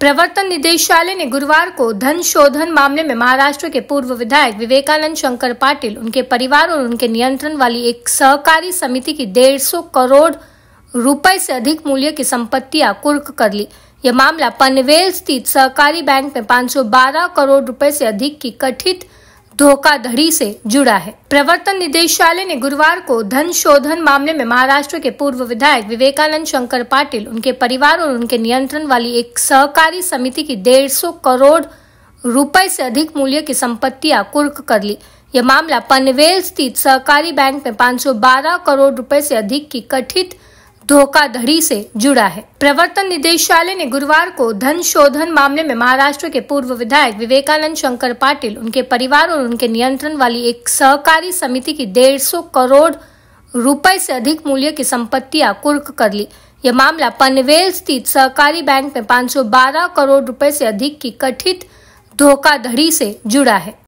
प्रवर्तन निदेशालय ने गुरुवार को धन शोधन मामले में महाराष्ट्र के पूर्व विधायक विवेकानंद शंकर पाटिल उनके परिवार और उनके नियंत्रण वाली एक सहकारी समिति की डेढ़ सौ करोड़ रुपए से अधिक मूल्य की संपत्तियां कुर्क कर ली यह मामला पनवेल स्थित सहकारी बैंक में 512 करोड़ रुपए से अधिक की कथित धोखाधड़ी से जुड़ा है प्रवर्तन निदेशालय ने गुरुवार को धन शोधन मामले में महाराष्ट्र के पूर्व विधायक विवेकानंद शंकर पाटिल उनके परिवार और उनके नियंत्रण वाली एक सहकारी समिति की डेढ़ सौ करोड़ रुपए से अधिक मूल्य की संपत्तियां कुर्क कर ली यह मामला पनवेल स्थित सहकारी बैंक में 512 करोड़ रुपए से अधिक की कथित धोखाधड़ी से जुड़ा है प्रवर्तन निदेशालय ने गुरुवार को धन शोधन मामले में महाराष्ट्र के पूर्व विधायक विवेकानंद शंकर पाटिल उनके परिवार और उनके नियंत्रण वाली एक सहकारी समिति की डेढ़ सौ करोड़ रुपए से अधिक मूल्य की संपत्तियां कुर्क कर ली यह मामला पनवेल स्थित सहकारी बैंक में 512 करोड़ रुपए से अधिक की कथित धोखाधड़ी से जुड़ा है